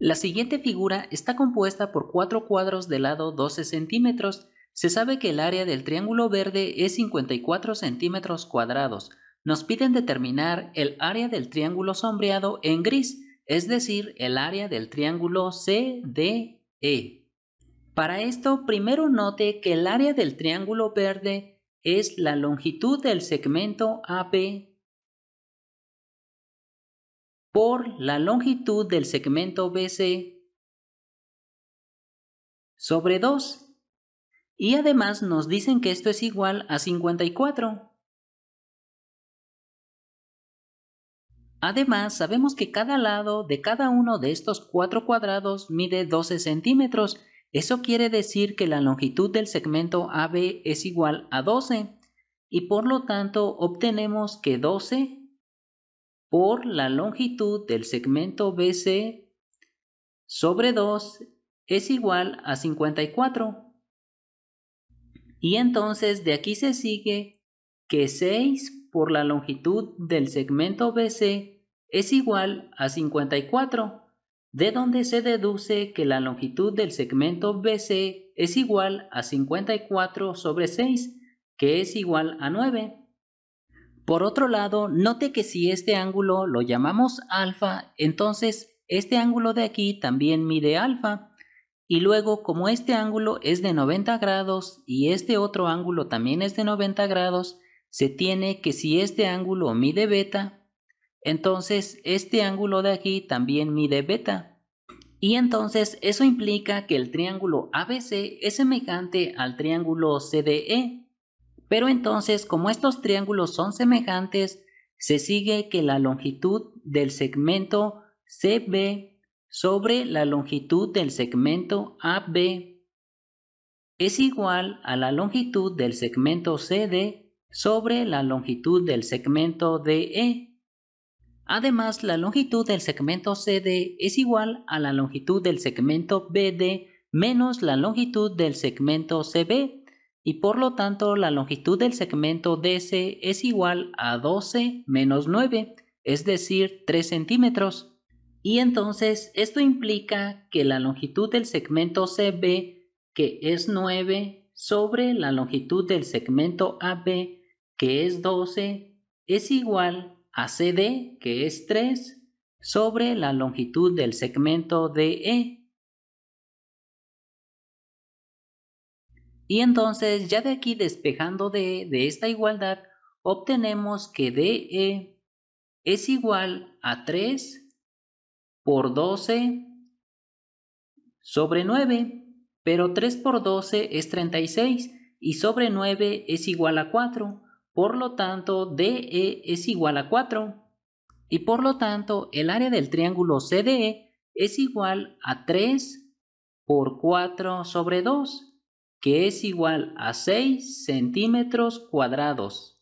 La siguiente figura está compuesta por cuatro cuadros de lado 12 centímetros. Se sabe que el área del triángulo verde es 54 centímetros cuadrados. Nos piden determinar el área del triángulo sombreado en gris, es decir, el área del triángulo CDE. Para esto, primero note que el área del triángulo verde es la longitud del segmento AP por la longitud del segmento BC sobre 2. Y además nos dicen que esto es igual a 54. Además, sabemos que cada lado de cada uno de estos cuatro cuadrados mide 12 centímetros. Eso quiere decir que la longitud del segmento AB es igual a 12 y por lo tanto obtenemos que 12 por la longitud del segmento BC sobre 2 es igual a 54. Y entonces de aquí se sigue que 6 por la longitud del segmento BC es igual a 54, de donde se deduce que la longitud del segmento BC es igual a 54 sobre 6, que es igual a 9. Por otro lado, note que si este ángulo lo llamamos alfa, entonces este ángulo de aquí también mide alfa. Y luego, como este ángulo es de 90 grados y este otro ángulo también es de 90 grados, se tiene que si este ángulo mide beta, entonces este ángulo de aquí también mide beta. Y entonces eso implica que el triángulo ABC es semejante al triángulo CDE, pero entonces, como estos triángulos son semejantes, se sigue que la longitud del segmento CB sobre la longitud del segmento AB es igual a la longitud del segmento CD sobre la longitud del segmento DE. Además, la longitud del segmento CD es igual a la longitud del segmento BD menos la longitud del segmento CB y por lo tanto la longitud del segmento DC es igual a 12 menos 9, es decir, 3 centímetros. Y entonces esto implica que la longitud del segmento CB, que es 9, sobre la longitud del segmento AB, que es 12, es igual a CD, que es 3, sobre la longitud del segmento DE, Y entonces ya de aquí despejando de, esta igualdad, obtenemos que DE es igual a 3 por 12 sobre 9, pero 3 por 12 es 36 y sobre 9 es igual a 4, por lo tanto DE es igual a 4 y por lo tanto el área del triángulo CDE es igual a 3 por 4 sobre 2 que es igual a seis centímetros cuadrados.